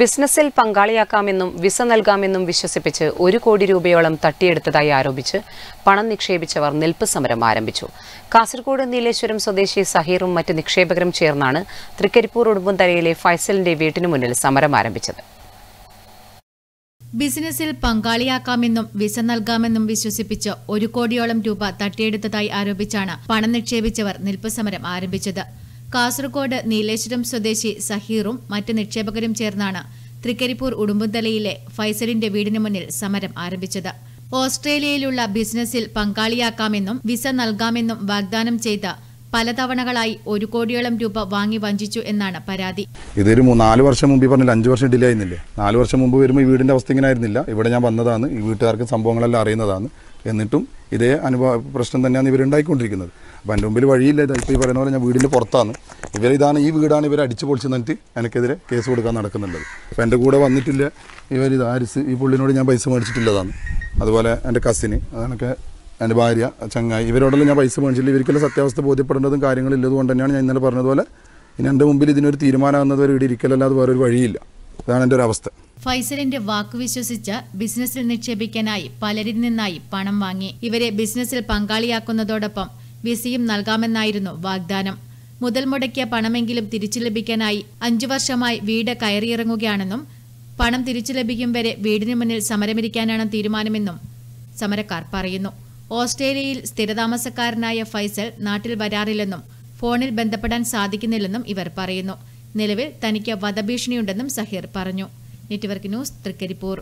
ബിസിനസ്സിൽ പങ്കാളിയാക്കാമെന്നും വിസ നൽകാമെന്നും വിശ്വസിപ്പിച്ച് ഒരു കോടി രൂപയോളം തട്ടിയെടുത്തതായി ആരോപിച്ച് പണം നിക്ഷേപിച്ചവർ നിൽപ്പ് സമരം ആരംഭിച്ചു കാസർഗോഡ് നീലേശ്വരം സ്വദേശി സഹീറും മറ്റ് നിക്ഷേപകരും ചേർന്നാണ് തൃക്കരിപ്പൂർ ഉടുമ്പൻതരയിലെ ഫൈസലിന്റെ വീട്ടിനു മുന്നിൽ സമരം ആരംഭിച്ചത് ബിസിനസ്സിൽ പങ്കാളിയാക്കാമെന്നും വിസ നൽകാമെന്നും വിശ്വസിപ്പിച്ച് ഒരു കോടിയോളം രൂപ തട്ടിയെടുത്തതായി ആരോപിച്ചാണ് പണം നിക്ഷേപിച്ചവർ നിൽപ്പ് സമരം ആരംഭിച്ചത് കാസർഗോഡ് നീലേശ്വരം സ്വദേശി സഹീറും മറ്റ് നിക്ഷേപകരും ചേർന്നാണ് തൃക്കരിപ്പൂർ ഉടുമ്പുന്തലയിലെ ഫൈസലിന്റെ വീടിന് മുന്നിൽ സമരം ആരംഭിച്ചത് ഓസ്ട്രേലിയയിലുള്ള ബിസിനസ്സിൽ പങ്കാളിയാക്കാമെന്നും വിസ നൽകാമെന്നും വാഗ്ദാനം ചെയ്ത പലതവണകളായി ഒരു കോടിയോളം രൂപ വാങ്ങി വഞ്ചിച്ചു എന്നാണ് പരാതി ഇതൊരു നാല് വർഷം മുമ്പ് പറഞ്ഞില്ല അഞ്ച് വർഷം ഡിലേ ആയിരുന്നില്ലേ നാല് വർഷം മുമ്പ് വരുമ്പോൾ ഈ വീടിന്റെ അവസ്ഥ ഇങ്ങനെ ആയിരുന്നില്ല ഇവിടെ ഞാൻ വന്നതാണ് ഈ വീട്ടുകാർക്ക് സംഭവങ്ങളെല്ലാം അറിയുന്നതാണ് എന്നിട്ടും ഇതേ അനുഭവ പ്രശ്നം തന്നെയാണ് ഇവരുണ്ടായിക്കൊണ്ടിരിക്കുന്നത് അപ്പം എൻ്റെ മുമ്പിൽ വഴിയില്ല ഇത് ഇപ്പോൾ ഈ പറയുന്ന പോലെ ഞാൻ വീടിൻ്റെ പുറത്താണ് ഇവരിതാണ് ഈ വീടാണ് ഇവർ അടിച്ചു പൊളിച്ചെന്നിട്ട് എനിക്കെതിരെ കേസ് കൊടുക്കാൻ നടക്കുന്നുള്ളത് അപ്പം എൻ്റെ കൂടെ വന്നിട്ടില്ല ഇവരിത് ആരിസ് ഈ പുള്ളിനോട് ഞാൻ പൈസ മേടിച്ചിട്ടില്ലതാണ് അതുപോലെ എൻ്റെ കസിന് അതൊക്കെ എൻ്റെ ഭാര്യ ചങ്ങായി ഇവരോടൊന്നും ഞാൻ പൈസ മേടിച്ചില്ല ഇവർക്കുള്ള സത്യാവസ്ഥ ബോധ്യപ്പെടേണ്ടതും കാര്യങ്ങളില്ലത് കൊണ്ട് തന്നെയാണ് ഞാൻ ഇന്നലെ പറഞ്ഞതുപോലെ ഇനി എൻ്റെ മുമ്പിൽ ഇതിനൊരു തീരുമാനമാകുന്നത് വരെ ഇവിടെ ഇരിക്കലല്ലാതെ വേറൊരു വഴിയില്ല അതാണ് എൻ്റെ ഒരു അവസ്ഥ ഫൈസലിന്റെ വാക്ക് വിശ്വസിച്ച് ബിസിനസ്സിൽ നിക്ഷേപിക്കാനായി പലരിൽ നിന്നായി പണം വാങ്ങി ഇവരെ ബിസിനസ്സിൽ പങ്കാളിയാക്കുന്നതോടൊപ്പം വിസയും നൽകാമെന്നായിരുന്നു വാഗ്ദാനം മുതൽ മുടക്കിയ പണമെങ്കിലും തിരിച്ചു ലഭിക്കാനായി അഞ്ചു വർഷമായി വീട് കയറിയിറങ്ങുകയാണെന്നും പണം തിരിച്ചു ലഭിക്കും വരെ വീടിന് മുന്നിൽ സമരമിരിക്കാനാണ് തീരുമാനമെന്നും സമരക്കാർ പറയുന്നു ഓസ്ട്രേലിയയിൽ സ്ഥിരതാമസക്കാരനായ ഫൈസൽ നാട്ടിൽ വരാറില്ലെന്നും ഫോണിൽ ബന്ധപ്പെടാൻ സാധിക്കുന്നില്ലെന്നും ഇവർ പറയുന്നു നിലവിൽ തനിക്ക് വധഭീഷണിയുണ്ടെന്നും സഹീർ പറഞ്ഞു നെറ്റ്വർക്ക് ന്യൂസ് തൃക്കരിപ്പൂർ